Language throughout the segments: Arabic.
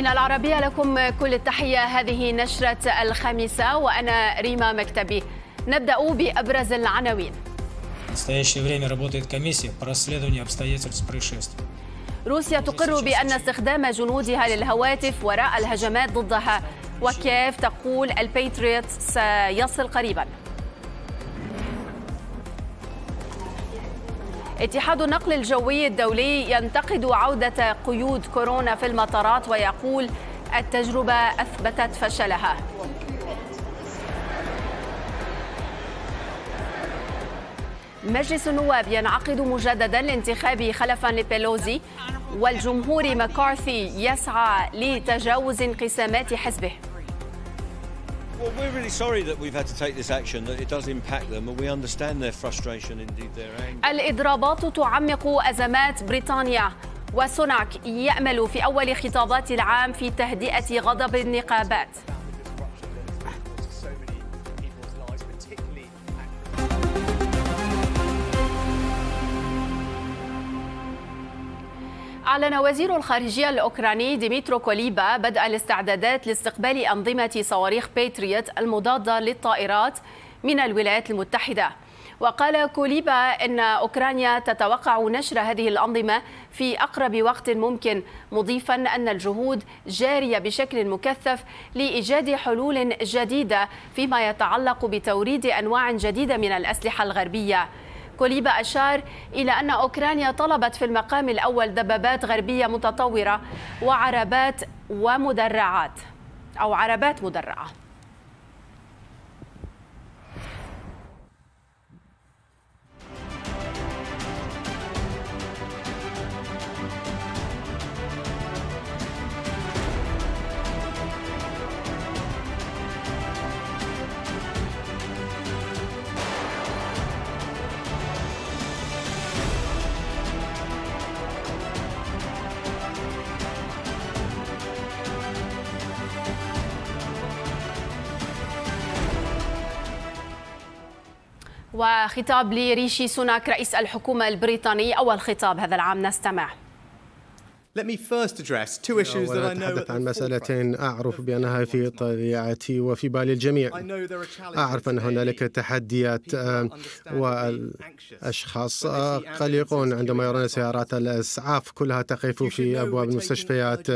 من العربية لكم كل التحية هذه نشرة الخامسة وأنا ريما مكتبي نبدأ بأبرز العناوين روسيا تقر بأن استخدام جنودها للهواتف وراء الهجمات ضدها وكيف تقول البيتريت سيصل قريباً اتحاد النقل الجوي الدولي ينتقد عودة قيود كورونا في المطارات ويقول التجربة أثبتت فشلها مجلس النواب ينعقد مجددا لانتخاب خلفا لبيلوزي والجمهور مكارثي يسعى لتجاوز انقسامات حزبه Well, we're really sorry that we've had to take this action, that it does impact them, and we understand their frustration, indeed their anger. الإضرابات تعمق أزمات بريطانيا وسوناك يأمل في أول خطابات العام في تهدئة غضب النقابات. أعلن وزير الخارجية الأوكراني ديميترو كوليبا بدء الاستعدادات لاستقبال أنظمة صواريخ باتريوت المضادة للطائرات من الولايات المتحدة وقال كوليبا أن أوكرانيا تتوقع نشر هذه الأنظمة في أقرب وقت ممكن مضيفا أن الجهود جارية بشكل مكثف لإيجاد حلول جديدة فيما يتعلق بتوريد أنواع جديدة من الأسلحة الغربية كوليبا أشار إلى أن أوكرانيا طلبت في المقام الأول دبابات غربية متطورة وعربات ومدرعات أو عربات مدرعة وخطاب لريشي سوناك رئيس الحكومة البريطانية أول خطاب هذا العام نستمع أتحدث عن مسألتين أعرف بأنها في طبيعتي وفي بال الجميع أعرف أن هنالك تحديات والأشخاص آه، قلقون عندما يرون سيارات الإسعاف كلها تقف في أبواب المستشفيات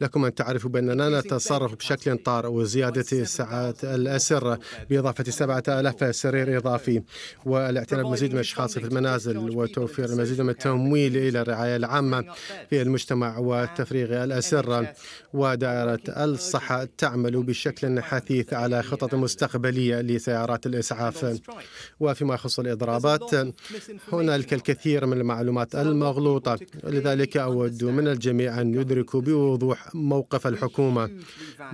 لكم أن تعرفوا بأننا نتصرف بشكل طارئ وزيادة ساعات الأسرة بإضافة 7000 سرير إضافي والاعتناء بمزيد من الأشخاص في المنازل وتوفير المزيد من التمويل إلى الرعاية العامة في المجتمع المجتمع وتفريغ الأسرة ودائرة الصحة تعمل بشكل حثيث على خطط مستقبلية لسيارات الإسعاف وفيما يخص الإضرابات هنالك الكثير من المعلومات المغلوطة لذلك أود من الجميع أن يدركوا بوضوح موقف الحكومة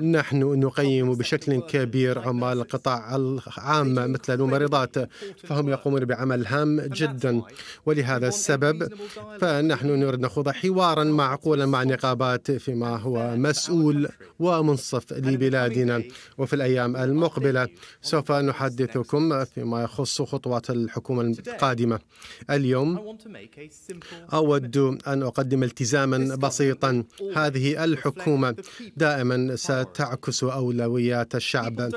نحن نقيم بشكل كبير عمال القطاع العام مثل الممرضات فهم يقومون بعمل هام جدا ولهذا السبب فنحن نريد نخوض حوارا مع معقولا مع النقابات فيما هو مسؤول ومنصف لبلادنا وفي الأيام المقبلة سوف نحدثكم فيما يخص خطوات الحكومة القادمة اليوم أود أن أقدم التزاما بسيطا هذه الحكومة دائما ستعكس أولويات الشعب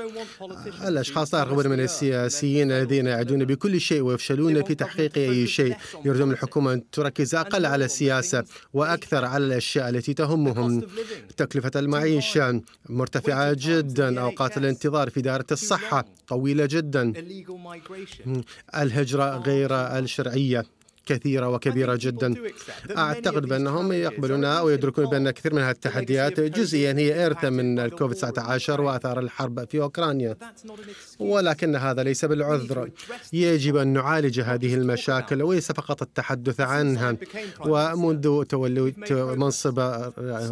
الأشخاص لا يرغبون من السياسيين الذين يعدون بكل شيء ويفشلون في تحقيق أي شيء يريدون الحكومة أن تركز أقل على السياسة وأكثر على الأشياء التي تهمهم تكلفة المعيشة مرتفعة جدا أوقات الانتظار في دائرة الصحة طويلة جدا الهجرة غير الشرعية كثيرة وكبيرة جدا أعتقد بأنهم يقبلون أو يدركون بأن كثير من هذه التحديات جزئيا هي إرثة من الكوفيد 19 وأثار الحرب في أوكرانيا ولكن هذا ليس بالعذر يجب أن نعالج هذه المشاكل وليس فقط التحدث عنها ومنذ تولي منصب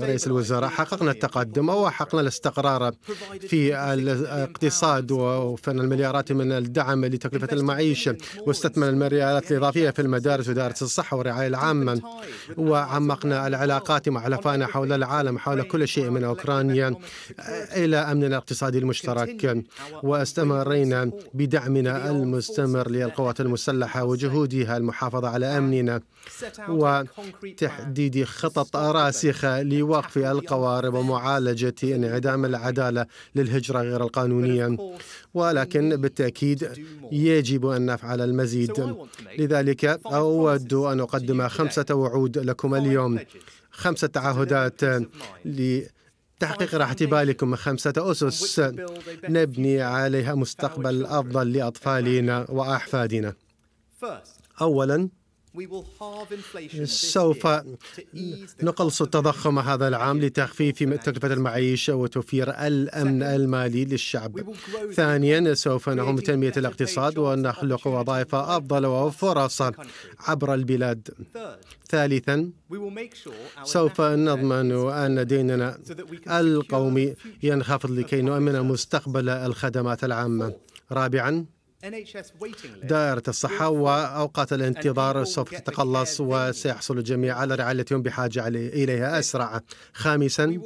رئيس الوزراء حققنا التقدم وحققنا الاستقرار في الاقتصاد وفن المليارات من الدعم لتكلفة المعيشة واستثمر المليارات الإضافية في المدارس مجلس وزارة الصحة والرعاية العامة وعمقنا العلاقات مع حلفائنا حول العالم حول كل شيء من أوكرانيا إلى أمننا الاقتصادي المشترك واستمرينا بدعمنا المستمر للقوات المسلحة وجهودها المحافظة على أمننا وتحديد خطط راسخة لوقف القوارب ومعالجة انعدام العدالة للهجرة غير القانونية ولكن بالتأكيد يجب أن نفعل المزيد لذلك أود أن أقدم خمسة وعود لكم اليوم خمسة تعهدات تحقيق راحة بالكم خمسة أسس نبني عليها مستقبل أفضل لأطفالنا وأحفادنا أولاً سوف نقلص التضخم هذا العام لتخفيف تكلفة المعيشة وتوفير الأمن المالي للشعب ثانيا سوف نعم تنمية الاقتصاد ونخلق وظائف أفضل وفرص عبر البلاد ثالثا سوف نضمن أن ديننا القومي ينخفض لكي نؤمن مستقبل الخدمات العامة رابعا دائرة الصحة وأوقات الانتظار سوف تتقلص وسيحصل الجميع على رعاية التي هم بحاجة إليها أسرع خامسا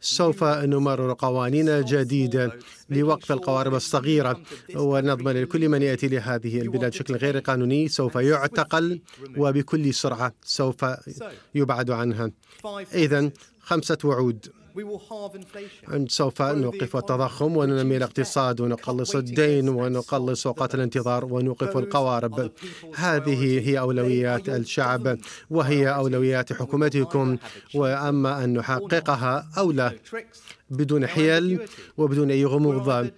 سوف نمرر قوانين جديدة لوقف القوارب الصغيرة ونضمن لكل من يأتي لهذه البلاد بشكل غير قانوني سوف يعتقل وبكل سرعة سوف يبعد عنها إذا خمسة وعود سوف نوقف التضخم وننمي الاقتصاد ونقلص الدين ونقلص أوقات الانتظار ونوقف القوارب هذه هي أولويات الشعب وهي أولويات حكومتكم وأما أن نحققها أو لا بدون حيل وبدون أي غموض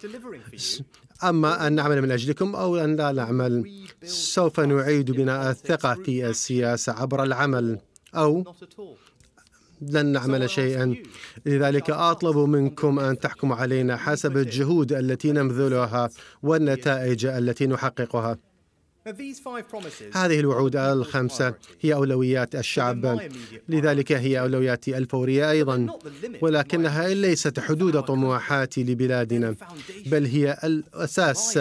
أما أن نعمل من أجلكم أو أن لا نعمل سوف نعيد بناء الثقة في السياسة عبر العمل أو لن نعمل شيئا لذلك أطلب منكم أن تحكموا علينا حسب الجهود التي نبذلها والنتائج التي نحققها هذه الوعود الخمسة هي أولويات الشعب لذلك هي أولوياتي الفورية أيضا ولكنها ليست حدود طموحاتي لبلادنا بل هي الأساس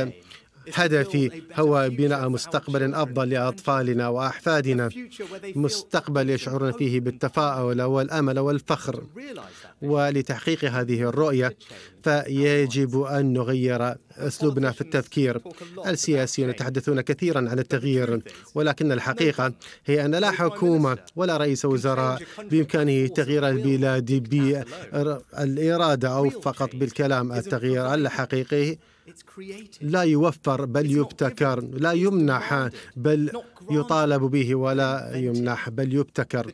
هدفي هو بناء مستقبل أفضل لأطفالنا وأحفادنا مستقبل يشعرون فيه بالتفاؤل والأمل والفخر ولتحقيق هذه الرؤية فيجب أن نغير أسلوبنا في التفكير السياسيون يتحدثون كثيرا عن التغيير ولكن الحقيقة هي أن لا حكومة ولا رئيس وزراء بإمكانه تغيير البلاد بالإرادة أو فقط بالكلام التغيير الحقيقي لا يوفر بل يبتكر لا يمنح بل يطالب به ولا يمنح بل يبتكر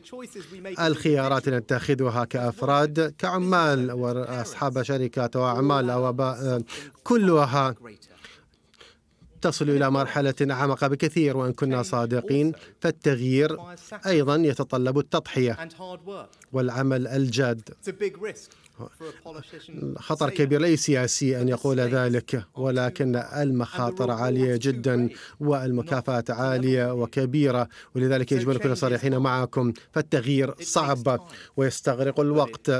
الخيارات التي نتخذها كأفراد كعمال وأصحاب شركات وأعمال كلها تصل إلى مرحلة أعمق بكثير وإن كنا صادقين فالتغيير أيضا يتطلب التضحية والعمل الجاد خطر كبير لأي سياسي أن يقول ذلك ولكن المخاطر عالية جدا والمكافآت عالية وكبيرة ولذلك يجب أن نكون صريحين معكم فالتغيير صعب ويستغرق الوقت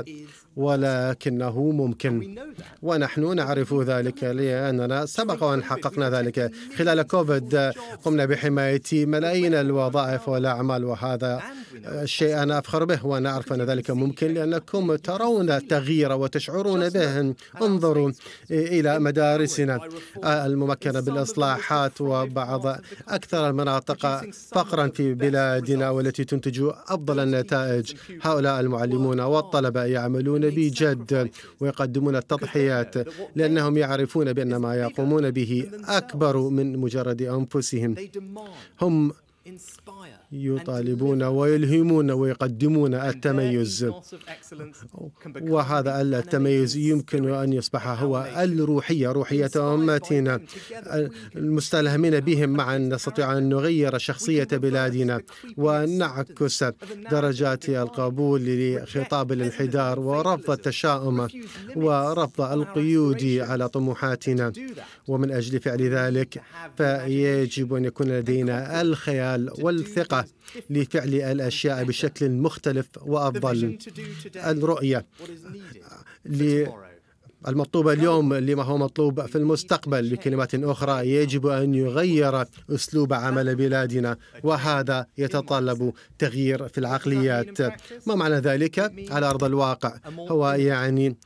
ولكنه ممكن ونحن نعرف ذلك لأننا سبق وأن حققنا ذلك خلال كوفيد قمنا بحماية ملايين الوظائف والأعمال وهذا الشيء أنا أفخر به وأنا أعرف أن ذلك ممكن لأنكم ترون التغيير وتشعرون به انظروا إلى مدارسنا الممكنة بالإصلاحات وبعض أكثر المناطق فقرا في بلادنا والتي تنتج أفضل النتائج هؤلاء المعلمون والطلبة يعملون يعملون جد ويقدمون التضحيات لأنهم يعرفون بأن ما يقومون به أكبر من مجرد أنفسهم هم يطالبون ويلهمون ويقدمون التميز وهذا التميز يمكن أن يصبح هو الروحية روحية أمتنا المستلهمين بهم معا نستطيع أن نغير شخصية بلادنا ونعكس درجات القبول لخطاب الانحدار ورفض التشاؤم ورفض القيود على طموحاتنا ومن أجل فعل ذلك فيجب أن يكون لدينا الخيال والثقة لفعل الأشياء بشكل مختلف وأفضل الرؤية المطلوب اليوم لما هو مطلوب في المستقبل بكلمات أخرى يجب أن يغير أسلوب عمل بلادنا وهذا يتطلب تغيير في العقليات ما معنى ذلك على أرض الواقع هو يعني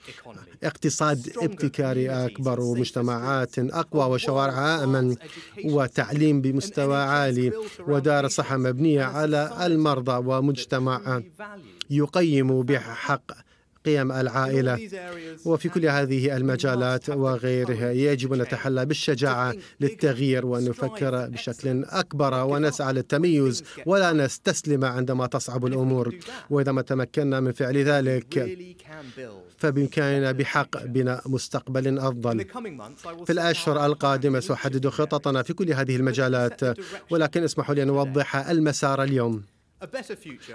اقتصاد ابتكاري أكبر ومجتمعات أقوى وشوارع آمن وتعليم بمستوى عالي ودار صحة مبنية على المرضى ومجتمع يقيم بحق قيم العائلة وفي كل هذه المجالات وغيرها يجب أن نتحلى بالشجاعة للتغيير ونفكر بشكل أكبر ونسعى للتميز ولا نستسلم عندما تصعب الأمور وإذا ما تمكنا من فعل ذلك فبإمكاننا بحق بناء مستقبل أفضل في الأشهر القادمة سأحدد خططنا في كل هذه المجالات ولكن اسمحوا لي أن أوضح المسار اليوم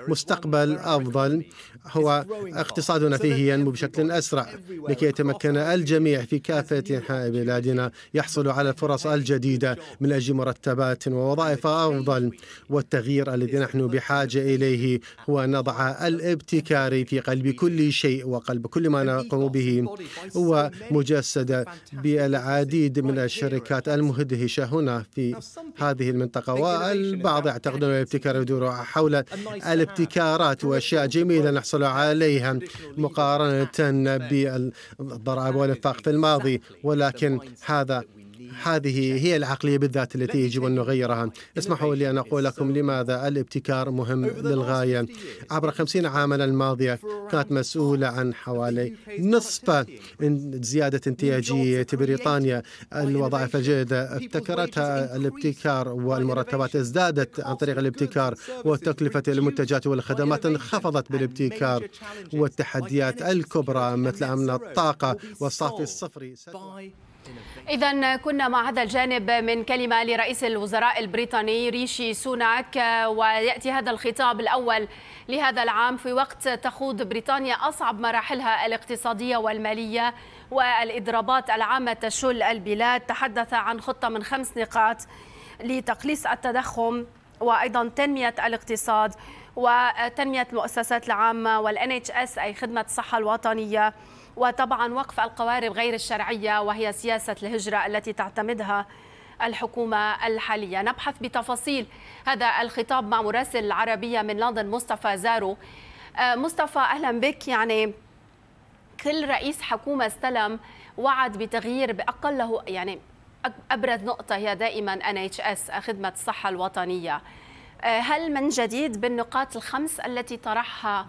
مستقبل أفضل هو اقتصادنا فيه ينمو بشكل أسرع لكي يتمكن الجميع في كافة أنحاء بلادنا يحصل على الفرص الجديدة من أجل مرتبات ووظائف أفضل والتغيير الذي نحن بحاجة إليه هو أن نضع الابتكار في قلب كل شيء وقلب كل ما نقوم به هو مجسد بالعديد من الشركات المدهشة هنا في هذه المنطقة والبعض يعتقدون الابتكار يدور حول حول الابتكارات واشياء جميله نحصل عليها مقارنه بالضرائب والانفاق في الماضي ولكن هذا هذه هي العقلية بالذات التي يجب أن نغيرها اسمحوا لي أن أقول لكم لماذا الابتكار مهم للغاية عبر خمسين عاما الماضية كانت مسؤولة عن حوالي نصف زيادة انتاجية بريطانيا الوظائف الجيدة ابتكرتها الابتكار والمرتبات ازدادت عن طريق الابتكار وتكلفة المنتجات والخدمات انخفضت بالابتكار والتحديات الكبرى مثل أمن الطاقة والصافي الصفري إذا كنا مع هذا الجانب من كلمة لرئيس الوزراء البريطاني ريشي سوناك ويأتي هذا الخطاب الأول لهذا العام في وقت تخوض بريطانيا أصعب مراحلها الاقتصادية والمالية والإضرابات العامة تشل البلاد تحدث عن خطة من خمس نقاط لتقليص التضخم وأيضا تنمية الاقتصاد وتنمية المؤسسات العامة والNHS أي خدمة الصحة الوطنية وطبعا وقف القوارب غير الشرعية وهي سياسة الهجرة التي تعتمدها الحكومة الحالية نبحث بتفاصيل هذا الخطاب مع مراسل العربية من لندن مصطفى زارو آه، مصطفى أهلا بك يعني كل رئيس حكومة استلم وعد بتغيير بأقله يعني أبرز نقطة هي دائما NHS خدمة الصحة الوطنية آه، هل من جديد بالنقاط الخمس التي طرحها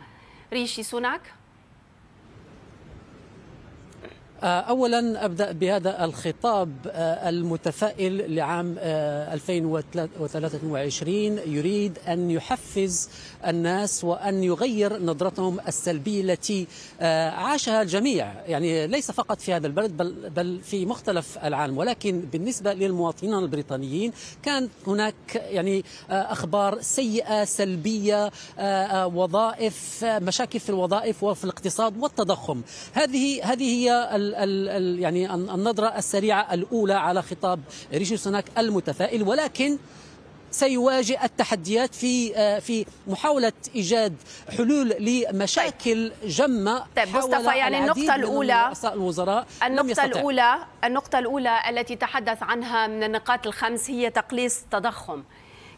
ريشي سوناك؟ آه، أولا أبدأ بهذا الخطاب آه، المتفائل لعام 2023 آه، يريد أن يحفز الناس وأن يغير نظرتهم السلبية التي عاشها الجميع يعني ليس فقط في هذا البلد بل, بل في مختلف العالم ولكن بالنسبة للمواطنين البريطانيين كانت هناك يعني أخبار سيئة سلبية وظائف مشاكل في الوظائف وفي الاقتصاد والتضخم هذه هذه هي ال يعني النظرة السريعة الأولى على خطاب ريشي سوناك المتفائل ولكن سيواجه التحديات في آه، في محاولة إيجاد حلول لمشاكل جمة طيب, طيب، مصطفى يعني النقطة الأولى الوزراء النقطة الأولى النقطة الأولى التي تحدث عنها من النقاط الخمس هي تقليص التضخم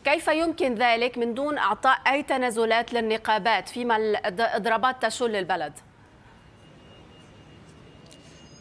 كيف يمكن ذلك من دون إعطاء أي تنازلات للنقابات فيما الإضرابات تشل البلد؟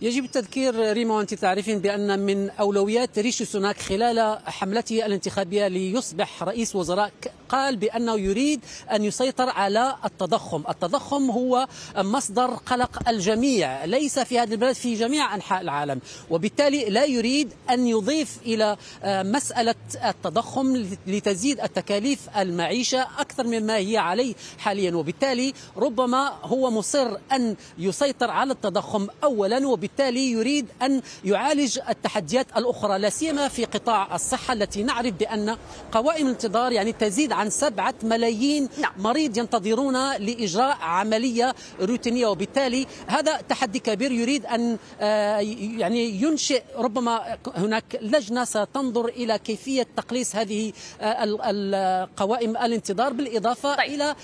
يجب التذكير ريما وانت تعرفين بان من اولويات ريشي سوناك خلال حملته الانتخابيه ليصبح رئيس وزراء قال بانه يريد ان يسيطر على التضخم، التضخم هو مصدر قلق الجميع، ليس في هذا البلد في جميع انحاء العالم، وبالتالي لا يريد ان يضيف الى آه، مساله التضخم لتزيد التكاليف المعيشه اكثر مما هي عليه حاليا، وبالتالي ربما هو مصر ان يسيطر على التضخم اولا وبالتالي وبالتالي يريد أن يعالج التحديات الأخرى لا سيما في قطاع الصحة التي نعرف بأن قوائم الانتظار يعني تزيد عن سبعة ملايين نعم. مريض ينتظرون لإجراء عملية روتينية وبالتالي هذا تحدي كبير يريد أن آه، يعني ينشئ ربما هناك لجنة ستنظر إلى كيفية تقليص هذه آه، القوائم الانتظار بالإضافة طيب. إلى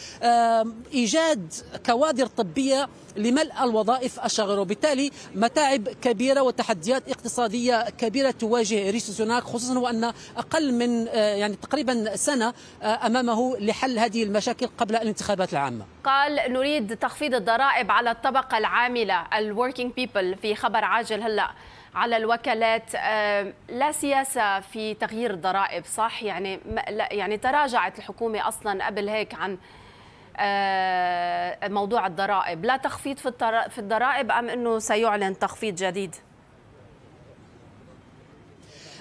إيجاد كوادر طبية لملء الوظائف الشاغرة وبالتالي ما متاعب كبيرة وتحديات اقتصادية كبيرة تواجه ريشي سوناك خصوصا وأن أقل من آه، يعني تقريبا سنة آه، أمامه لحل هذه المشاكل قبل الانتخابات العامة قال نريد تخفيض الضرائب على الطبقة العاملة الوركينج بيبل في خبر عاجل هلأ على الوكالات آه، لا سياسة في تغيير الضرائب صح يعني يعني تراجعت الحكومة أصلا قبل هيك عن آه، موضوع الضرائب لا تخفيض في الضرائب أم أنه سيعلن تخفيض جديد؟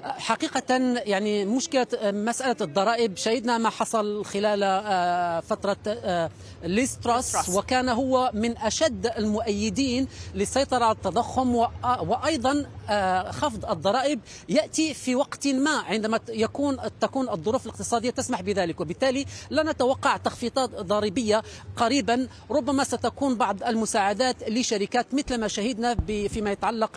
حقيقة يعني مشكلة آه، مسألة الضرائب شهدنا ما حصل خلال آه، فترة آه، ليستراس وكان هو من أشد المؤيدين للسيطرة على التضخم وأيضا خفض الضرائب يأتي في وقت ما عندما يكون تكون الظروف الاقتصادية تسمح بذلك وبالتالي لا نتوقع تخفيضات ضريبية قريبا ربما ستكون بعض المساعدات لشركات مثل ما شهدنا فيما يتعلق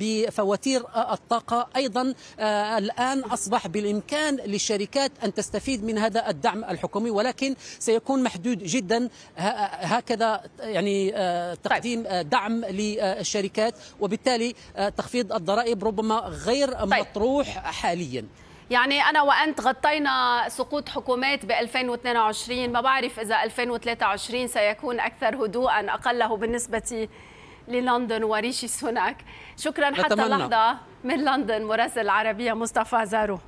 بفواتير الطاقة ايضا آه، الان اصبح بالامكان للشركات ان تستفيد من هذا الدعم الحكومي ولكن سيكون محدود جدا هكذا يعني آه، تقديم طيب. آه، دعم للشركات وبالتالي تخفيض الضرائب ربما غير طيب. مطروح حاليا يعني أنا وأنت غطينا سقوط حكومات ب 2022 ما بعرف إذا 2023 سيكون أكثر هدوءا أقله بالنسبة للندن وريشي سوناك شكرا حتى لحظة من لندن مراسل العربية مصطفى زارو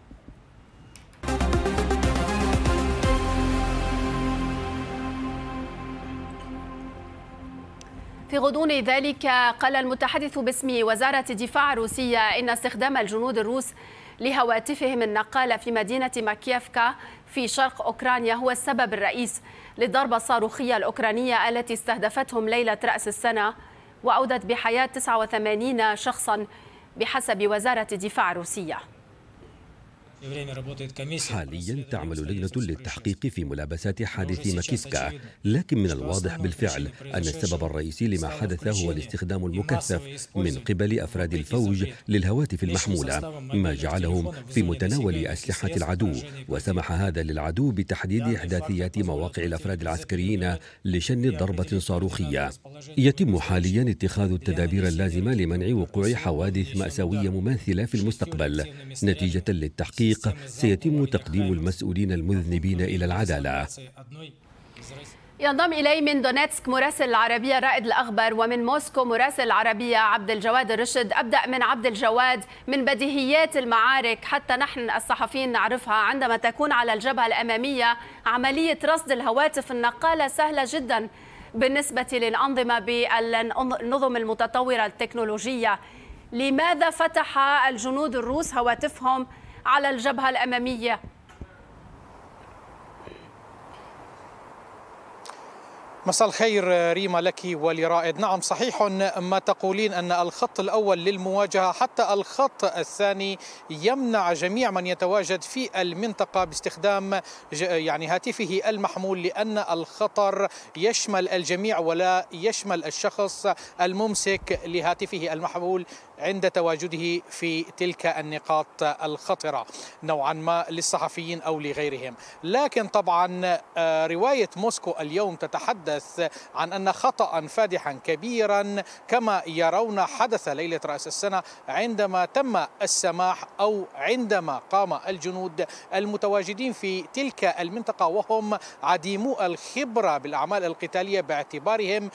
في غضون ذلك قال المتحدث باسم وزارة الدفاع الروسية إن استخدام الجنود الروس لهواتفهم النقالة في مدينة ماكيفكا في شرق أوكرانيا هو السبب الرئيس للضربة الصاروخية الأوكرانية التي استهدفتهم ليلة رأس السنة وأودت بحياة 89 شخصاً بحسب وزارة الدفاع الروسية حاليا تعمل لجنة للتحقيق في ملابسات حادث ماكيسكا لكن من الواضح بالفعل أن السبب الرئيسي لما حدث هو الاستخدام المكثف من قبل أفراد الفوج للهواتف المحمولة ما جعلهم في متناول أسلحة العدو وسمح هذا للعدو بتحديد إحداثيات مواقع الأفراد العسكريين لشن ضربة صاروخية يتم حاليا اتخاذ التدابير اللازمة لمنع وقوع حوادث مأساوية مماثلة في المستقبل نتيجة للتحقيق الطريق سيتم تقديم المسؤولين المذنبين إلى العدالة ينضم إلي من دونيتسك مراسل العربية رائد الأخبر ومن موسكو مراسل العربية عبد الجواد الرشد أبدأ من عبد الجواد من بديهيات المعارك حتى نحن الصحفيين نعرفها عندما تكون على الجبهة الأمامية عملية رصد الهواتف النقالة سهلة جدا بالنسبة للأنظمة بالنظم المتطورة التكنولوجية لماذا فتح الجنود الروس هواتفهم على الجبهة الأمامية مساء الخير ريما لك ولرائد نعم صحيح ما تقولين أن الخط الأول للمواجهة حتى الخط الثاني يمنع جميع من يتواجد في المنطقة باستخدام يعني هاتفه المحمول لأن الخطر يشمل الجميع ولا يشمل الشخص الممسك لهاتفه المحمول عند تواجده في تلك النقاط الخطرة نوعا ما للصحفيين أو لغيرهم لكن طبعا آه، رواية موسكو اليوم تتحدث عن أن خطأ فادحا كبيرا كما يرون حدث ليلة رأس السنة عندما تم السماح أو عندما قام الجنود المتواجدين في تلك المنطقة وهم عديمو الخبرة بالأعمال القتالية باعتبارهم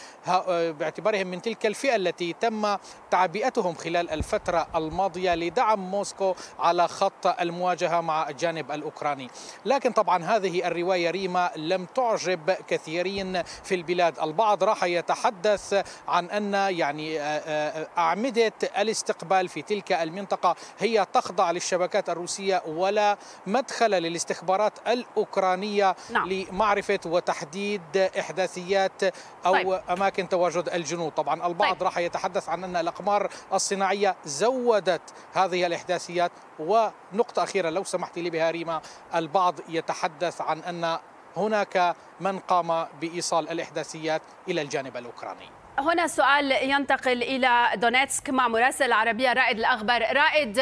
باعتبارهم من تلك الفئة التي تم تعبئتهم خلال خلال الفترة الماضية لدعم موسكو على خط المواجهة مع الجانب الأوكراني لكن طبعا هذه الرواية ريما لم تعجب كثيرين في البلاد البعض راح يتحدث عن أن يعني آه، آه، أعمدة الاستقبال في تلك المنطقة هي تخضع للشبكات الروسية ولا مدخل للاستخبارات الأوكرانية نعم. لمعرفة وتحديد إحداثيات أو طيب. أماكن تواجد الجنود طبعا البعض طيب. راح يتحدث عن أن الأقمار الصناعية الصناعية زودت هذه الإحداثيات ونقطة أخيرة لو سمحت لي بها ريما البعض يتحدث عن أن هناك من قام بإيصال الإحداثيات إلى الجانب الأوكراني هنا سؤال ينتقل إلى دونيتسك مع مراسل العربية رائد الأخبار رائد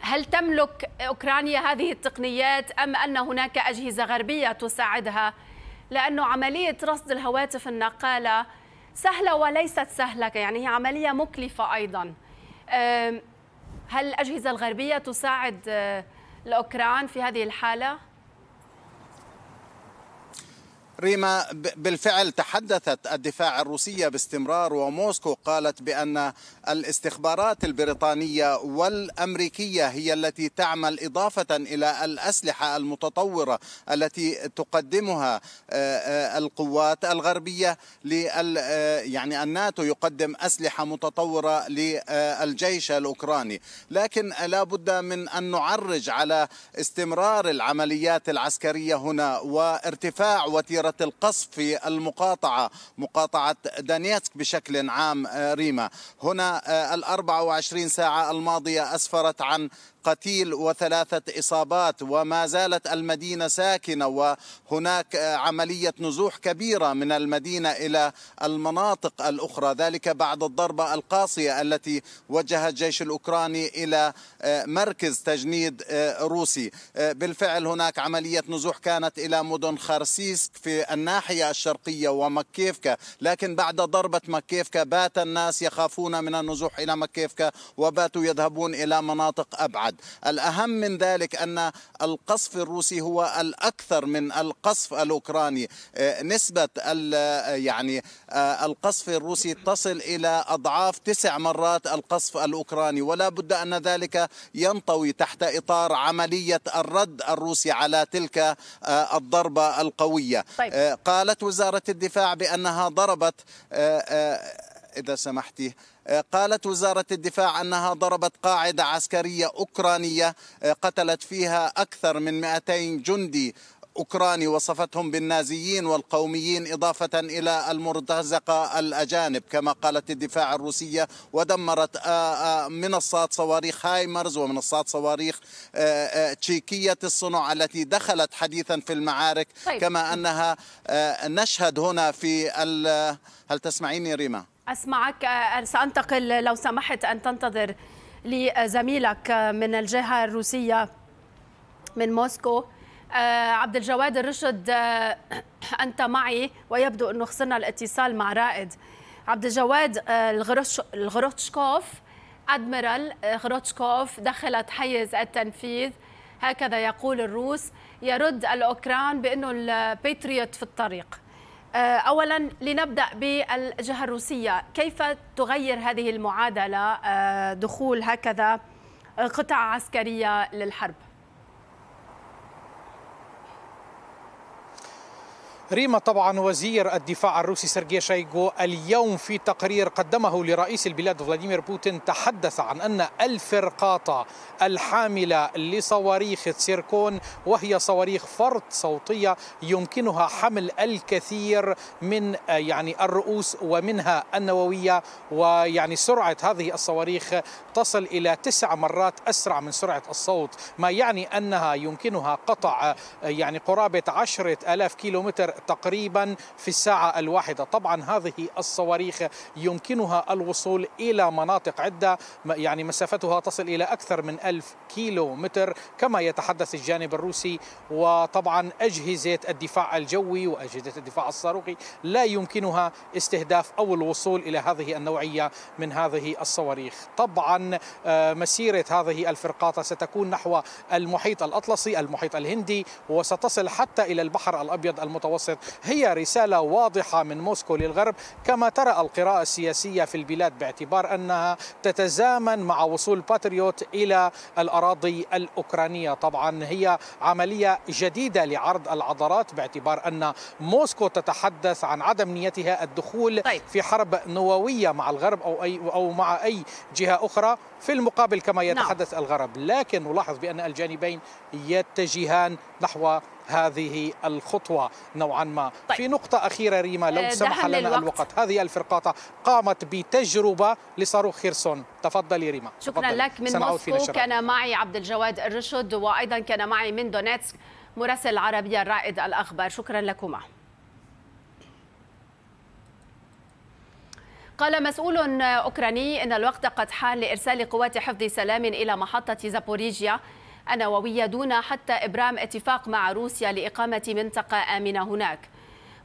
هل تملك أوكرانيا هذه التقنيات أم أن هناك أجهزة غربية تساعدها لأنه عملية رصد الهواتف النقالة سهلة وليست سهلة يعني هي عملية مكلفة أيضاً هل الأجهزة الغربية تساعد آه، الأوكران في هذه الحالة؟ ريما بالفعل تحدثت الدفاع الروسية باستمرار وموسكو قالت بأن الاستخبارات البريطانية والأمريكية هي التي تعمل إضافة إلى الأسلحة المتطورة التي تقدمها آه، آه، القوات الغربية لل آه، يعني الناتو يقدم أسلحة متطورة للجيش الأوكراني لكن لا بد من أن نعرج على استمرار العمليات العسكرية هنا وارتفاع وتيرة ظاهرة القصف في المقاطعة مقاطعة دانيتسك بشكل عام آه، ريما هنا آه، ال24 ساعة الماضية أسفرت عن قتيل وثلاثة إصابات وما زالت المدينة ساكنة وهناك عملية نزوح كبيرة من المدينة إلى المناطق الأخرى ذلك بعد الضربة القاسية التي وجه الجيش الأوكراني إلى مركز تجنيد روسي بالفعل هناك عملية نزوح كانت إلى مدن خرسيسك في الناحية الشرقية ومكيفكا لكن بعد ضربة مكيفكا بات الناس يخافون من النزوح إلى مكيفكا وباتوا يذهبون إلى مناطق أبعد الأهم من ذلك أن القصف الروسي هو الأكثر من القصف الأوكراني آه، نسبة آه، يعني آه، القصف الروسي تصل إلى أضعاف تسع مرات القصف الأوكراني ولا بد أن ذلك ينطوي تحت إطار عملية الرد الروسي على تلك الضربة القوية طيب. قالت وزارة الدفاع بأنها ضربت إذا سمحتي قالت وزارة الدفاع أنها ضربت قاعدة عسكرية أوكرانية آه، قتلت فيها أكثر من 200 جندي أوكراني وصفتهم بالنازيين والقوميين إضافة إلى المرتزقة الأجانب كما قالت الدفاع الروسية ودمرت آه، آه، منصات صواريخ هايمرز ومنصات صواريخ تشيكية الصنع التي دخلت حديثا في المعارك طيب. كما أنها نشهد هنا في هل تسمعيني ريما؟ أسمعك آه، سأنتقل لو سمحت أن تنتظر لزميلك آه، آه، من الجهة الروسية من موسكو عبد الجواد الرشد أنت معي ويبدو أنه خسرنا الاتصال مع رائد عبد الجواد الغروتشكوف أدميرال غروتشكوف دخلت حيز التنفيذ هكذا يقول الروس يرد الأوكران بأنه البيتريوت في الطريق آه، اولا لنبدا بالجهه الروسيه كيف تغير هذه المعادله آه، دخول هكذا قطع عسكريه للحرب ريما طبعا وزير الدفاع الروسي سيرجي شايغو اليوم في تقرير قدمه لرئيس البلاد فلاديمير بوتين تحدث عن أن الفرقاطة الحاملة لصواريخ سيركون وهي صواريخ فرط صوتية يمكنها حمل الكثير من يعني الرؤوس ومنها النووية ويعني سرعة هذه الصواريخ تصل إلى تسع مرات أسرع من سرعة الصوت ما يعني أنها يمكنها قطع يعني قرابة عشرة ألاف كيلومتر تقريبا في الساعة الواحدة طبعا هذه الصواريخ يمكنها الوصول إلى مناطق عدة يعني مسافتها تصل إلى أكثر من ألف كيلو متر كما يتحدث الجانب الروسي وطبعا أجهزة الدفاع الجوي وأجهزة الدفاع الصاروخي لا يمكنها استهداف أو الوصول إلى هذه النوعية من هذه الصواريخ طبعا آه، مسيرة هذه الفرقاطة ستكون نحو المحيط الأطلسي المحيط الهندي وستصل حتى إلى البحر الأبيض المتوسط المتوسط هي رسالة واضحة من موسكو للغرب كما ترى القراءة السياسية في البلاد باعتبار أنها تتزامن مع وصول باتريوت إلى الأراضي الأوكرانية طبعا هي عملية جديدة لعرض العضلات باعتبار أن موسكو تتحدث عن عدم نيتها الدخول طيب. في حرب نووية مع الغرب أو, أي أو مع أي جهة أخرى في المقابل كما نعم. يتحدث نعم. الغرب لكن نلاحظ بأن الجانبين يتجهان نحو هذه الخطوة نوعا ما طيب. في نقطة أخيرة ريما لو آه، سمح لنا الوقت. الوقت هذه الفرقاطة قامت بتجربة لصاروخ خيرسون تفضلي ريما شكرا تفضلي. لك من موسكو كان معي عبد الجواد الرشد وأيضا كان معي من دونيتسك مراسل العربية الرائد الأخبار شكرا لكما قال مسؤول أوكراني أن الوقت قد حان لإرسال قوات حفظ سلام إلى محطة زابوريجيا النووية دون حتى إبرام اتفاق مع روسيا لإقامة منطقة آمنة هناك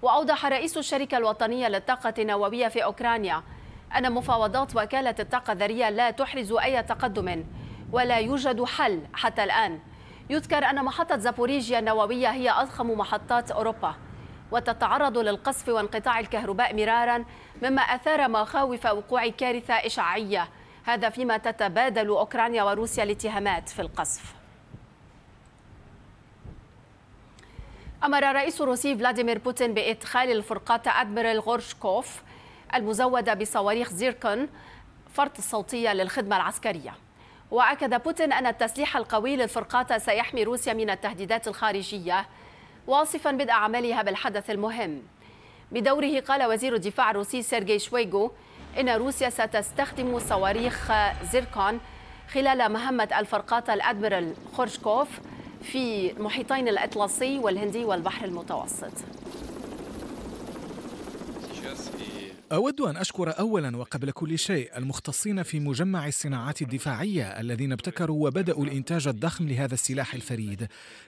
وأوضح رئيس الشركة الوطنية للطاقة النووية في أوكرانيا أن مفاوضات وكالة الطاقة الذرية لا تحرز أي تقدم ولا يوجد حل حتى الآن يذكر أن محطة زابوريجيا النووية هي أضخم محطات أوروبا وتتعرض للقصف وانقطاع الكهرباء مرارا مما أثار مخاوف وقوع كارثة إشعاعية هذا فيما تتبادل أوكرانيا وروسيا الاتهامات في القصف أمر الرئيس الروسي فلاديمير بوتين بإدخال الفرقات أدميرال غورشكوف المزودة بصواريخ زيركون فرط الصوتية للخدمة العسكرية وأكد بوتين أن التسليح القوي للفرقات سيحمي روسيا من التهديدات الخارجية واصفا بدء عملها بالحدث المهم بدوره قال وزير الدفاع الروسي سيرجي شويغو إن روسيا ستستخدم صواريخ زيركون خلال مهمة الفرقاطة الأدميرال خورشكوف في المحيطين الأطلسي والهندي والبحر المتوسط أود أن أشكر أولا وقبل كل شيء المختصين في مجمع الصناعات الدفاعية الذين ابتكروا وبدأوا الإنتاج الضخم لهذا السلاح الفريد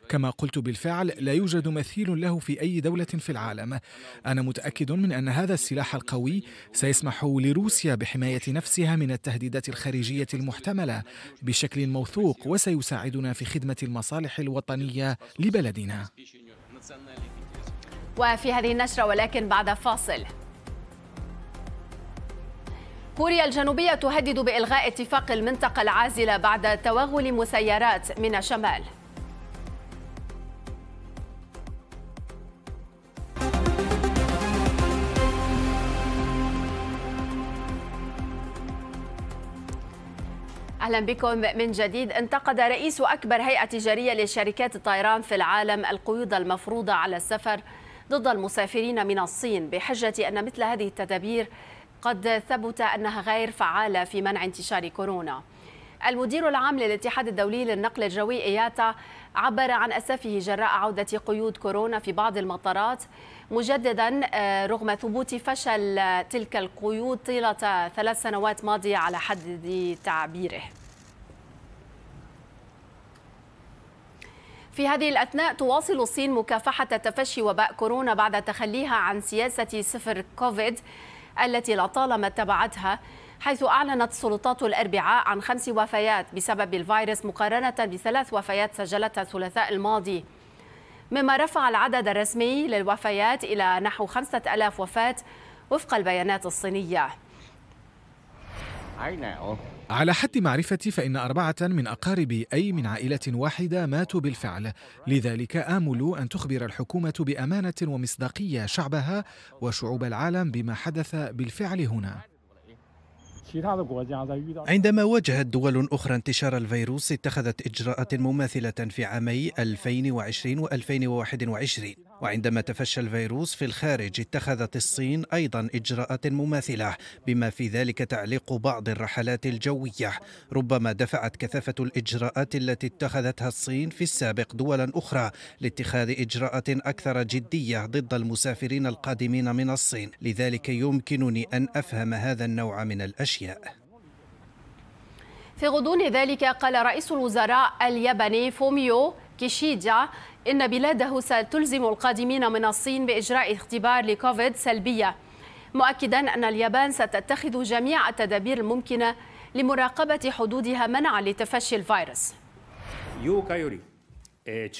كما قلت بالفعل لا يوجد مثيل له في أي دولة في العالم أنا متأكد من أن هذا السلاح القوي سيسمح لروسيا بحماية نفسها من التهديدات الخارجية المحتملة بشكل موثوق وسيساعدنا في خدمة المصالح الوطنية لبلدنا وفي هذه النشرة ولكن بعد فاصل كوريا الجنوبية تهدد بإلغاء اتفاق المنطقة العازلة بعد توغل مسيرات من الشمال اهلا بكم من جديد انتقد رئيس اكبر هيئه تجاريه لشركات الطيران في العالم القيود المفروضه على السفر ضد المسافرين من الصين بحجه ان مثل هذه التدابير قد ثبت أنها غير فعالة في منع انتشار كورونا المدير العام للاتحاد الدولي للنقل الجوي إياتا عبر عن أسفه جراء عودة قيود كورونا في بعض المطارات مجددا آه، رغم ثبوت فشل تلك القيود طيلة ثلاث سنوات ماضية على حد تعبيره في هذه الأثناء تواصل الصين مكافحة تفشي وباء كورونا بعد تخليها عن سياسة صفر كوفيد التي لطالما اتبعتها حيث أعلنت السلطات الأربعاء عن خمس وفيات بسبب الفيروس مقارنة بثلاث وفيات سجلتها الثلاثاء الماضي مما رفع العدد الرسمي للوفيات إلى نحو خمسة ألاف وفاة وفق البيانات الصينية على حد معرفتي فإن أربعة من أقاربي أي من عائلة واحدة ماتوا بالفعل لذلك آمل أن تخبر الحكومة بأمانة ومصداقية شعبها وشعوب العالم بما حدث بالفعل هنا عندما واجهت دول أخرى انتشار الفيروس اتخذت إجراءات مماثلة في عامي 2020 و 2021 وعندما تفشى الفيروس في الخارج اتخذت الصين ايضا اجراءات مماثله بما في ذلك تعليق بعض الرحلات الجويه ربما دفعت كثافه الاجراءات التي اتخذتها الصين في السابق دولا اخرى لاتخاذ اجراءات اكثر جديه ضد المسافرين القادمين من الصين لذلك يمكنني ان افهم هذا النوع من الاشياء في غضون ذلك قال رئيس الوزراء الياباني فوميو كيشيديا إن بلاده ستلزم القادمين من الصين بإجراء اختبار لكوفيد سلبية مؤكدا أن اليابان ستتخذ جميع التدابير الممكنة لمراقبة حدودها منعا لتفشي الفيروس إيه،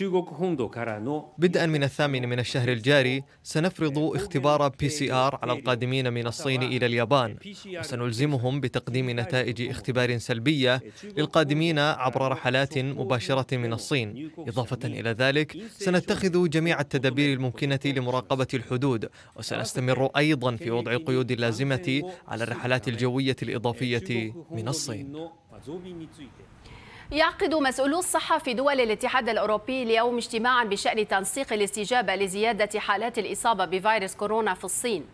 بدءا من الثامن من الشهر الجاري سنفرض اختبار بي سي آر على القادمين من الصين إلى اليابان وسنلزمهم بتقديم نتائج اختبار سلبية للقادمين عبر رحلات مباشرة من الصين إضافة إلى ذلك سنتخذ جميع التدابير الممكنة لمراقبة الحدود وسنستمر أيضا في وضع القيود اللازمة على الرحلات الجوية الإضافية من الصين يعقد مسؤولو الصحة في دول الاتحاد الأوروبي اليوم اجتماعا بشأن تنسيق الاستجابة لزيادة حالات الإصابة بفيروس كورونا في الصين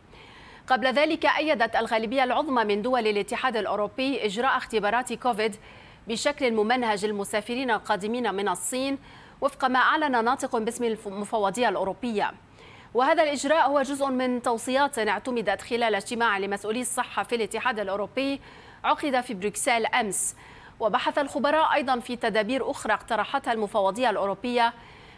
قبل ذلك أيدت الغالبية العظمى من دول الاتحاد الأوروبي إجراء اختبارات كوفيد بشكل ممنهج للمسافرين القادمين من الصين وفق ما أعلن ناطق باسم المفوضية الأوروبية وهذا الإجراء هو جزء من توصيات اعتمدت خلال اجتماع لمسؤولي الصحة في الاتحاد الأوروبي عقد في بروكسل أمس وبحث الخبراء أيضا في تدابير أخرى اقترحتها المفوضية الأوروبية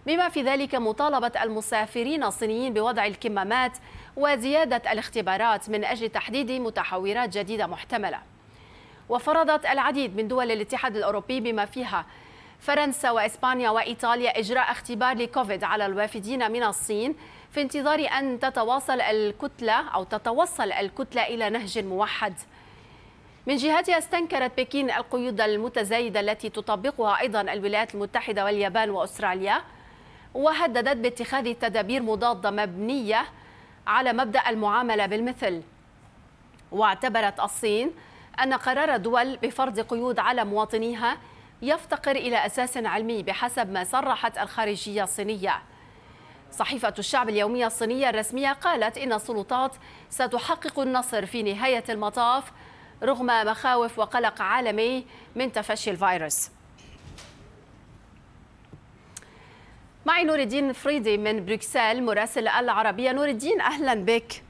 بما في ذلك مطالبة المسافرين الصينيين بوضع الكمامات وزيادة الاختبارات من أجل تحديد متحورات جديدة محتملة وفرضت العديد من دول الاتحاد الأوروبي بما فيها فرنسا وإسبانيا وإيطاليا إجراء اختبار لكوفيد على الوافدين من الصين في انتظار أن تتواصل الكتلة أو تتوصل الكتلة إلى نهج موحد من جهتها استنكرت بكين القيود المتزايدة التي تطبقها أيضا الولايات المتحدة واليابان وأستراليا وهددت باتخاذ تدابير مضادة مبنية على مبدأ المعاملة بالمثل واعتبرت الصين أن قرار دول بفرض قيود على مواطنيها يفتقر إلى أساس علمي بحسب ما صرحت الخارجية الصينية صحيفة الشعب اليومية الصينية الرسمية قالت إن السلطات ستحقق النصر في نهاية المطاف رغم مخاوف وقلق عالمي من تفشي الفيروس معي نور الدين فريدي من بروكسل مراسل العربية نور الدين أهلا بك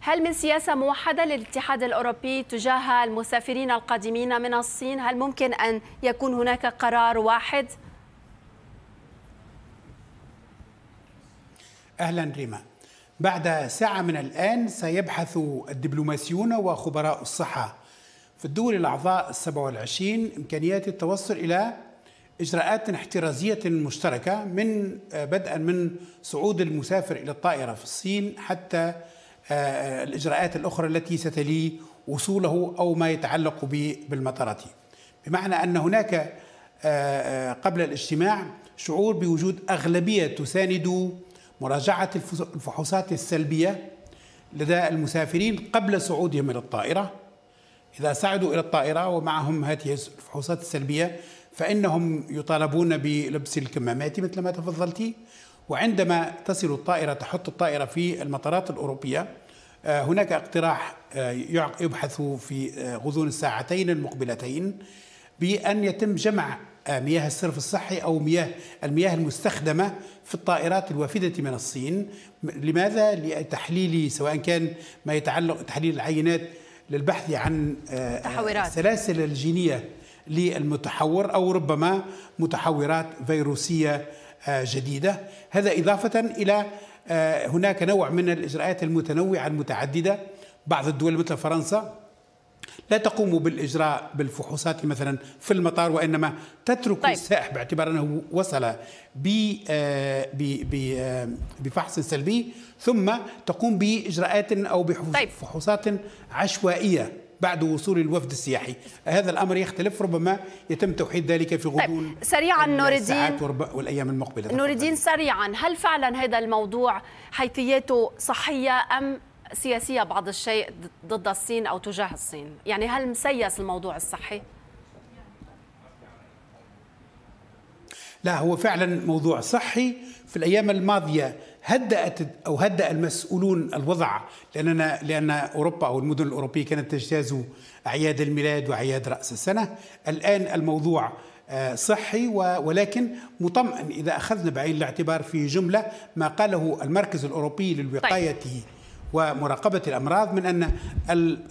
هل من سياسة موحدة للاتحاد الأوروبي تجاه المسافرين القادمين من الصين هل ممكن أن يكون هناك قرار واحد؟ أهلا ريما بعد ساعة من الآن سيبحث الدبلوماسيون وخبراء الصحة في الدول الأعضاء السبع والعشرين إمكانيات التوصل إلى إجراءات احترازية مشتركة من آه، بدءا من صعود المسافر إلى الطائرة في الصين حتى آه، آه، الإجراءات الأخرى التي ستلي وصوله أو ما يتعلق بالمطارات بمعنى أن هناك قبل الاجتماع شعور بوجود أغلبية تساند مراجعة الفحوصات السلبية لدى المسافرين قبل صعودهم إلى الطائرة إذا صعدوا إلى الطائرة ومعهم هذه الفحوصات السلبية فإنهم يطالبون بلبس الكمامات مثل ما تفضلتي وعندما تصل الطائرة تحط الطائرة في المطارات الأوروبية آه، هناك اقتراح آه، يبحث في آه، غضون الساعتين المقبلتين بأن يتم جمع مياه الصرف الصحي أو مياه المياه المستخدمة في الطائرات الوافدة من الصين لماذا؟ لتحليل سواء كان ما يتعلق تحليل العينات للبحث عن آه، متحورات. السلاسل الجينية للمتحور أو ربما متحورات فيروسية آه، جديدة هذا إضافة إلى آه، هناك نوع من الإجراءات المتنوعة المتعددة بعض الدول مثل فرنسا لا تقوم بالاجراء بالفحوصات مثلا في المطار وانما تترك طيب. السائح باعتبار انه وصل ب آه، آه، بفحص سلبي ثم تقوم باجراءات او بفحوصات طيب. عشوائيه بعد وصول الوفد السياحي هذا الأمر يختلف ربما يتم توحيد ذلك في طيب. غضون طيب. سريعا نور الدين والأيام المقبلة نور الدين سريعا هل فعلا هذا الموضوع حيثياته صحية أم سياسية بعض الشيء ضد الصين أو تجاه الصين يعني هل مسيس الموضوع الصحي؟ لا هو فعلا موضوع صحي في الايام الماضيه هدأت او هدأ المسؤولون الوضع لاننا لان اوروبا او المدن الاوروبيه كانت تجتاز اعياد الميلاد واعياد راس السنه الان الموضوع آه، صحي ولكن مطمئن اذا اخذنا بعين الاعتبار في جمله ما قاله المركز الاوروبي للوقايه طيب. ومراقبة الأمراض من أن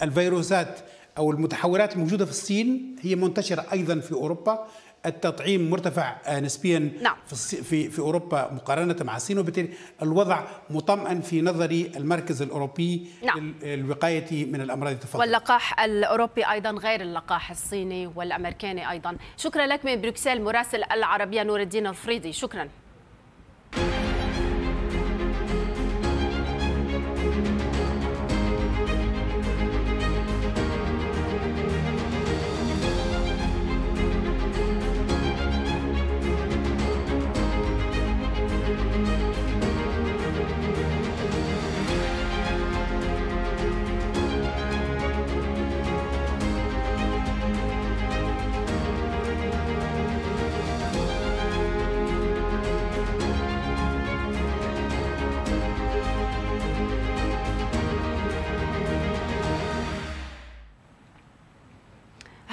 الفيروسات أو المتحورات الموجودة في الصين هي منتشرة أيضا في أوروبا التطعيم مرتفع آه، نسبيا نعم. في في اوروبا مقارنه مع الصين وبالتالي الوضع مطمئن في نظر المركز الاوروبي نعم. للوقايه من الامراض تفضل واللقاح الاوروبي ايضا غير اللقاح الصيني والامريكاني ايضا شكرا لك من بروكسل مراسل العربيه نور الدين الفريدي شكرا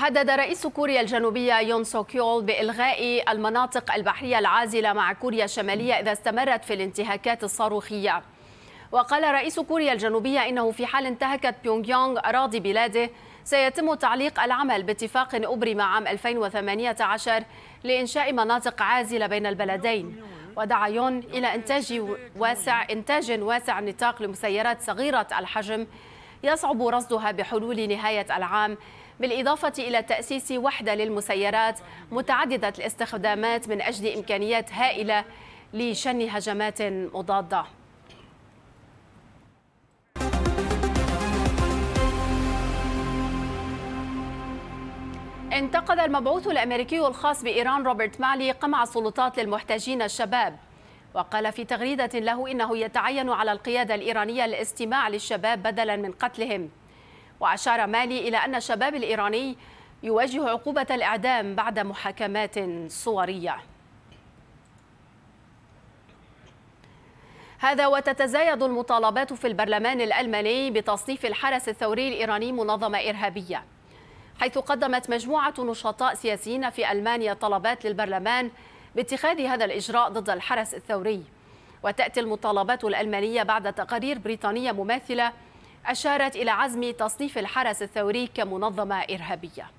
هدد رئيس كوريا الجنوبية يون سو كيول بإلغاء المناطق البحرية العازلة مع كوريا الشمالية إذا استمرت في الانتهاكات الصاروخية وقال رئيس كوريا الجنوبية إنه في حال انتهكت بيونغ يونغ أراضي بلاده سيتم تعليق العمل باتفاق أبرم عام 2018 لإنشاء مناطق عازلة بين البلدين ودعا يون إلى إنتاج واسع إنتاج واسع النطاق لمسيرات صغيرة الحجم يصعب رصدها بحلول نهاية العام بالإضافة إلى تأسيس وحدة للمسيرات متعددة الاستخدامات من أجل إمكانيات هائلة لشن هجمات مضادة انتقد المبعوث الامريكي الخاص بايران روبرت مالي قمع السلطات للمحتجين الشباب وقال في تغريده له انه يتعين على القياده الايرانيه الاستماع للشباب بدلا من قتلهم وأشار مالي إلى أن الشباب الإيراني يواجه عقوبة الإعدام بعد محاكمات صورية هذا وتتزايد المطالبات في البرلمان الألماني بتصنيف الحرس الثوري الإيراني منظمة إرهابية حيث قدمت مجموعة نشطاء سياسيين في ألمانيا طلبات للبرلمان باتخاذ هذا الإجراء ضد الحرس الثوري وتأتي المطالبات الألمانية بعد تقارير بريطانية مماثلة أشارت إلى عزم تصنيف الحرس الثوري كمنظمة إرهابية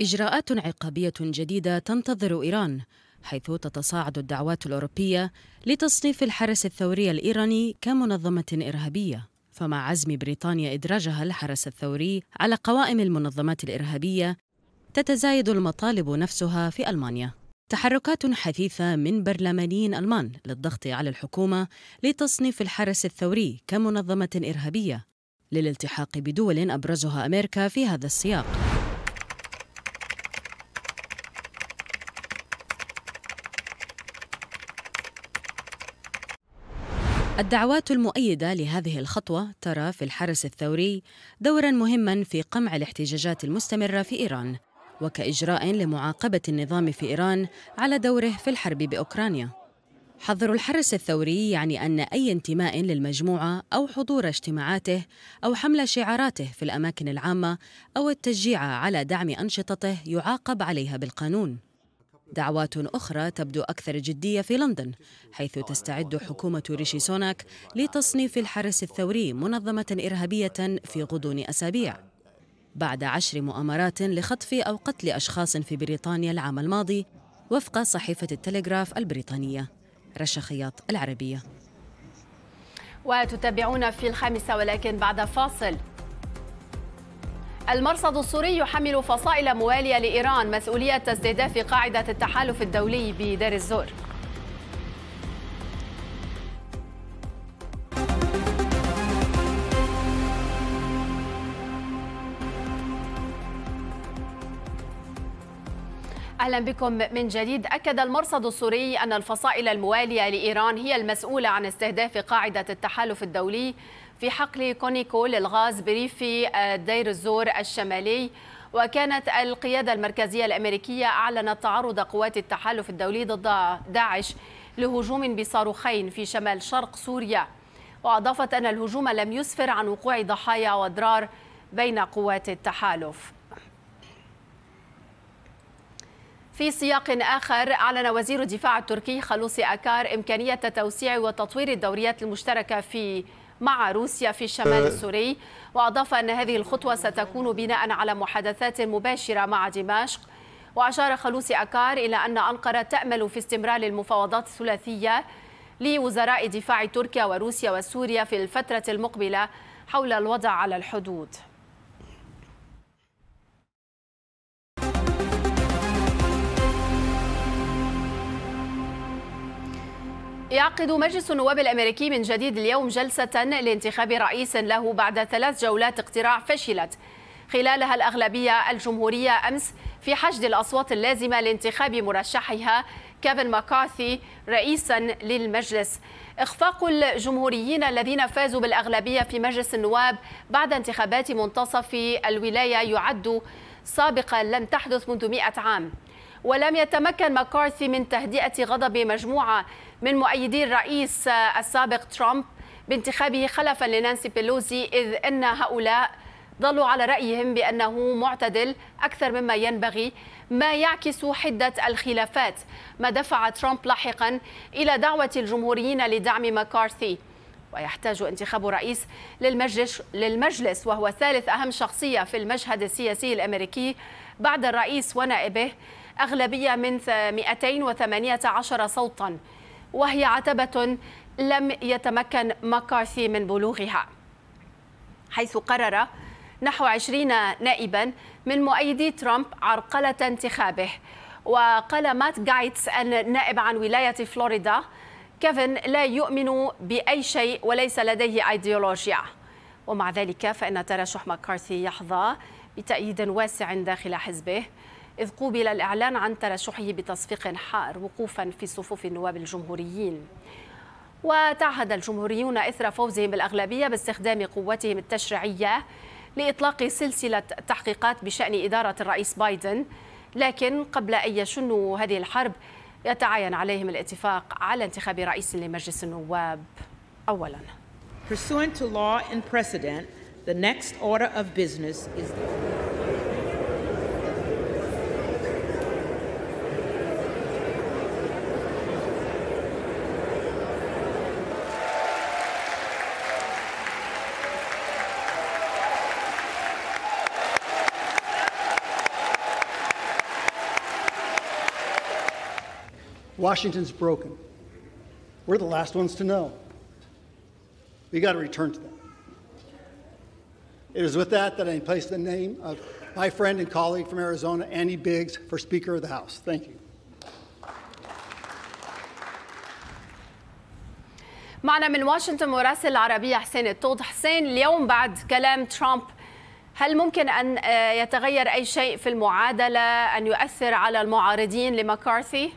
إجراءات عقابية جديدة تنتظر إيران حيث تتصاعد الدعوات الأوروبية لتصنيف الحرس الثوري الإيراني كمنظمة إرهابية فمع عزم بريطانيا إدراجها الحرس الثوري على قوائم المنظمات الإرهابية تتزايد المطالب نفسها في ألمانيا تحركات حثيثة من برلمانيين ألمان للضغط على الحكومة لتصنيف الحرس الثوري كمنظمة إرهابية للالتحاق بدول أبرزها أمريكا في هذا السياق الدعوات المؤيدة لهذه الخطوة ترى في الحرس الثوري دورا مهما في قمع الاحتجاجات المستمرة في إيران وكإجراء لمعاقبة النظام في إيران على دوره في الحرب بأوكرانيا حظر الحرس الثوري يعني أن أي انتماء للمجموعة أو حضور اجتماعاته أو حمل شعاراته في الأماكن العامة أو التشجيع على دعم أنشطته يعاقب عليها بالقانون دعوات أخرى تبدو أكثر جدية في لندن حيث تستعد حكومة ريشي سوناك لتصنيف الحرس الثوري منظمة إرهابية في غضون أسابيع بعد عشر مؤامرات لخطف أو قتل أشخاص في بريطانيا العام الماضي وفق صحيفة التلغراف البريطانية رشا خياط العربية وتتابعون في الخامسة ولكن بعد فاصل المرصد السوري يحمل فصائل موالية لإيران مسؤولية استهداف قاعدة التحالف الدولي بدير الزور أهلا بكم من جديد أكد المرصد السوري أن الفصائل الموالية لإيران هي المسؤولة عن استهداف قاعدة التحالف الدولي في حقل كونيكو للغاز بريف دير الزور الشمالي وكانت القيادة المركزية الأمريكية أعلنت تعرض قوات التحالف الدولي ضد داعش لهجوم بصاروخين في شمال شرق سوريا وأضافت أن الهجوم لم يسفر عن وقوع ضحايا وأضرار بين قوات التحالف في سياق آخر أعلن وزير الدفاع التركي خلوصي أكار إمكانية توسيع وتطوير الدوريات المشتركة في مع روسيا في الشمال أه. السوري وأضاف أن هذه الخطوة ستكون بناء على محادثات مباشرة مع دمشق وأشار خلوصي أكار إلى أن أنقرة تأمل في استمرار المفاوضات الثلاثية لوزراء دفاع تركيا وروسيا وسوريا في الفترة المقبلة حول الوضع على الحدود يعقد مجلس النواب الأمريكي من جديد اليوم جلسة لانتخاب رئيس له بعد ثلاث جولات اقتراع فشلت خلالها الأغلبية الجمهورية أمس في حشد الأصوات اللازمة لانتخاب مرشحها كيفن ماكارثي رئيسا للمجلس إخفاق الجمهوريين الذين فازوا بالأغلبية في مجلس النواب بعد انتخابات منتصف الولاية يعد سابقا لم تحدث منذ مئة عام ولم يتمكن مكارثي من تهدئة غضب مجموعة من مؤيدي الرئيس السابق ترامب بانتخابه خلفا لنانسي بيلوزي إذ أن هؤلاء ظلوا على رأيهم بأنه معتدل أكثر مما ينبغي ما يعكس حدة الخلافات ما دفع ترامب لاحقا إلى دعوة الجمهوريين لدعم مكارثي ويحتاج انتخاب رئيس للمجلس, للمجلس وهو ثالث أهم شخصية في المشهد السياسي الأمريكي بعد الرئيس ونائبه أغلبية من 218 صوتا وهي عتبة لم يتمكن مكارثي من بلوغها حيث قرر نحو 20 نائبا من مؤيدي ترامب عرقلة انتخابه وقال مات جايتس النائب عن ولاية فلوريدا كيفن لا يؤمن بأي شيء وليس لديه أيديولوجيا ومع ذلك فإن ترشح مكارثي يحظى بتأييد واسع داخل حزبه إذ قوبل الإعلان عن ترشحه بتصفيق حار وقوفا في صفوف النواب الجمهوريين وتعهد الجمهوريون إثر فوزهم بالأغلبية باستخدام قوتهم التشريعية لإطلاق سلسلة تحقيقات بشأن إدارة الرئيس بايدن لكن قبل أن يشنوا هذه الحرب يتعين عليهم الاتفاق على انتخاب رئيس لمجلس النواب أولا Pursuant to law and precedent, the next order of business is Washington's broken. We're the last ones to know. We got to return to them. It is with that that I place the name of my friend and colleague from Arizona, Andy Biggs, for Speaker of the House. Thank you. معنا من واشنطن مراسل العربية حسين الطود حسين اليوم بعد كلام ترامب هل ممكن أن يتغير أي شيء في المعادلة أن يؤثر على المعارضين لمكارثي؟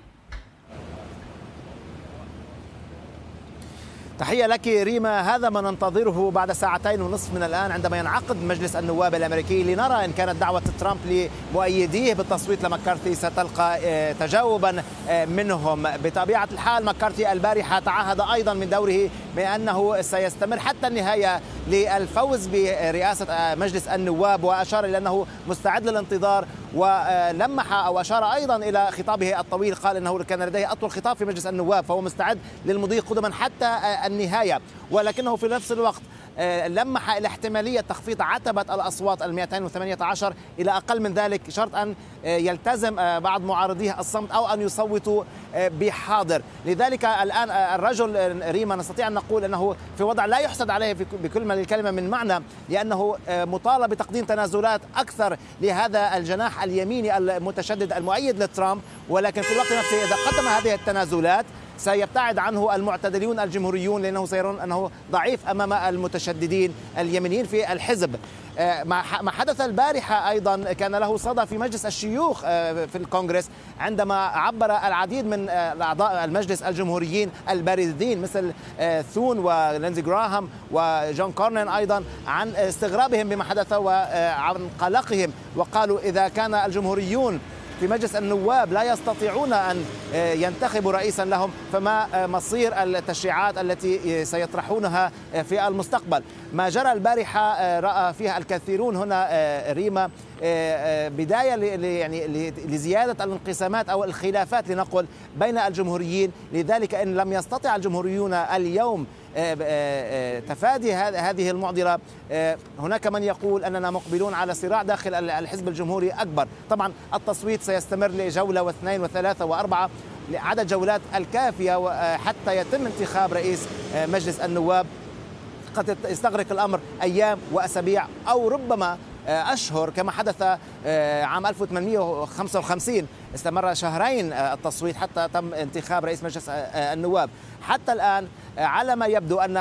تحية لك ريما هذا ما ننتظره بعد ساعتين ونصف من الآن عندما ينعقد مجلس النواب الأمريكي لنرى إن كانت دعوة ترامب لمؤيديه بالتصويت لمكارثي ستلقى آه، تجاوبا آه، منهم بطبيعة الحال مكارثي البارحة تعهد أيضا من دوره بأنه سيستمر حتى النهاية للفوز برئاسة آه، مجلس النواب وأشار إلى أنه مستعد للانتظار ولمح او اشار ايضا الى خطابه الطويل قال انه كان لديه اطول خطاب في مجلس النواب فهو مستعد للمضي قدما حتى النهايه ولكنه في نفس الوقت آه، لمح إلى احتمالية تخفيض عتبة الأصوات ال 218 إلى أقل من ذلك شرط أن آه، يلتزم آه، بعض معارضيه الصمت أو أن يصوتوا بحاضر لذلك الآن الرجل ريما نستطيع أن نقول أنه في وضع لا يحسد عليه بكل ما للكلمة من معنى لأنه مطالب بتقديم تنازلات أكثر لهذا الجناح اليميني المتشدد المؤيد لترامب ولكن في الوقت نفسه إذا قدم هذه التنازلات سيبتعد عنه المعتدلون الجمهوريون لأنه سيرون أنه ضعيف أمام المتشددين اليمنيين في الحزب آه، ما حدث البارحة أيضا كان له صدى في مجلس الشيوخ آه، في الكونغرس عندما عبر العديد من آه، أعضاء المجلس الجمهوريين البارزين مثل ثون ولينزي جراهام وجون كورنين أيضا عن استغرابهم بما حدث وعن قلقهم وقالوا إذا كان الجمهوريون في مجلس النواب لا يستطيعون أن آه، ينتخبوا رئيسا لهم فما آه، مصير التشريعات التي آه، سيطرحونها في المستقبل ما جرى البارحة رأى فيها الكثيرون هنا ريما بدايه يعني لزياده الانقسامات او الخلافات لنقل بين الجمهوريين لذلك ان لم يستطع الجمهوريون اليوم آه، آه، آه، تفادي هذه المعضله هناك من يقول اننا مقبلون على صراع داخل الحزب الجمهوري اكبر طبعا التصويت سيستمر لجوله واثنين وثلاثه واربعه لعدد جولات الكافيه حتى يتم انتخاب رئيس مجلس النواب قد يستغرق الامر ايام واسابيع او ربما اشهر كما حدث عام 1855 استمر شهرين التصويت حتى تم انتخاب رئيس مجلس النواب حتى الان على ما يبدو أن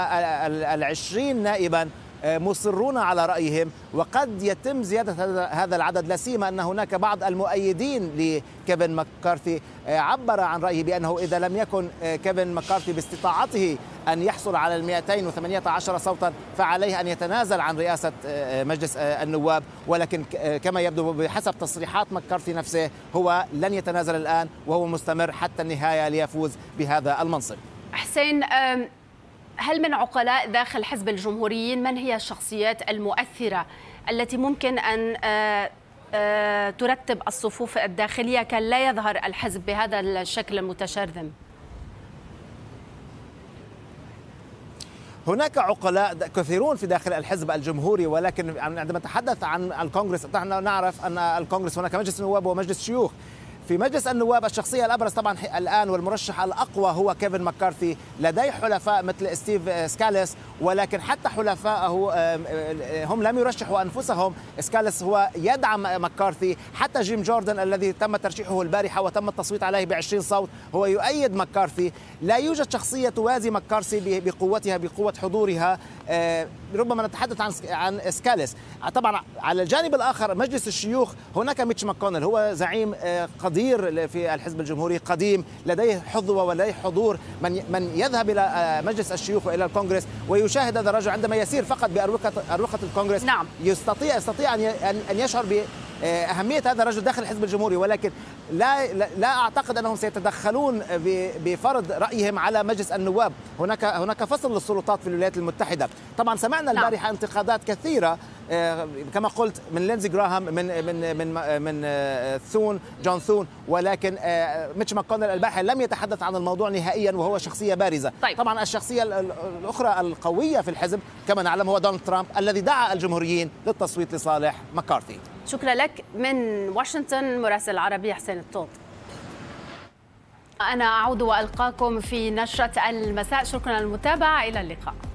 العشرين نائبا آه، مصرون على رأيهم وقد يتم زيادة هذا العدد لا سيما أن هناك بعض المؤيدين لكيفن مكارثي آه، عبر عن رأيه بأنه إذا لم يكن آه، كيفن مكارثي باستطاعته أن يحصل على ال 218 صوتا فعليه أن يتنازل عن رئاسة مجلس النواب ولكن كما يبدو بحسب تصريحات مكارثي نفسه هو لن يتنازل الآن وهو مستمر حتى النهاية ليفوز بهذا المنصب حسين هل من عقلاء داخل حزب الجمهوريين من هي الشخصيات المؤثرة التي ممكن أن ترتب الصفوف الداخلية كي لا يظهر الحزب بهذا الشكل المتشرذم؟ هناك عقلاء كثيرون في داخل الحزب الجمهوري ولكن عندما نتحدث عن الكونغرس نحن نعرف ان الكونغرس هناك مجلس نواب ومجلس شيوخ في مجلس النواب الشخصية الأبرز طبعا الآن والمرشح الأقوى هو كيفن مكارثي لديه حلفاء مثل ستيف آه، سكاليس ولكن حتى حلفائه آه، آه، هم لم يرشحوا أنفسهم سكاليس هو يدعم مكارثي حتى جيم جوردن الذي تم ترشيحه البارحة وتم التصويت عليه ب 20 صوت هو يؤيد مكارثي لا يوجد شخصية توازي مكارثي بقوتها بقوة حضورها ربما نتحدث عن عن اسكاليس آه، طبعا على الجانب الاخر مجلس الشيوخ هناك ميتش ماكونل هو زعيم آه، قدير في الحزب الجمهوري قديم لديه حظوه ولديه حضور من من يذهب الى آه، مجلس الشيوخ والى الكونغرس ويشاهد هذا الرجل عندما يسير فقط باروقه اروقه الكونغرس نعم. يستطيع يستطيع ان ان يشعر آه، اهميه هذا الرجل داخل الحزب الجمهوري ولكن لا لا اعتقد انهم سيتدخلون بفرض رايهم على مجلس النواب هناك هناك فصل للسلطات في الولايات المتحده طبعا سمعنا نعم. البارحه انتقادات كثيره آه، كما قلت من لينزي جراهام من من من من آه، ثون جون ثون ولكن ميتش ماكونيل الباحث لم يتحدث عن الموضوع نهائيا وهو شخصيه بارزه طيب. طبعا الشخصيه الاخرى القويه في الحزب كما نعلم هو دونالد ترامب الذي دعا الجمهوريين للتصويت لصالح مكارثي شكرا لك من واشنطن مراسل العربي حسين الطوط أنا أعود وألقاكم في نشرة المساء شكرا للمتابعة إلى اللقاء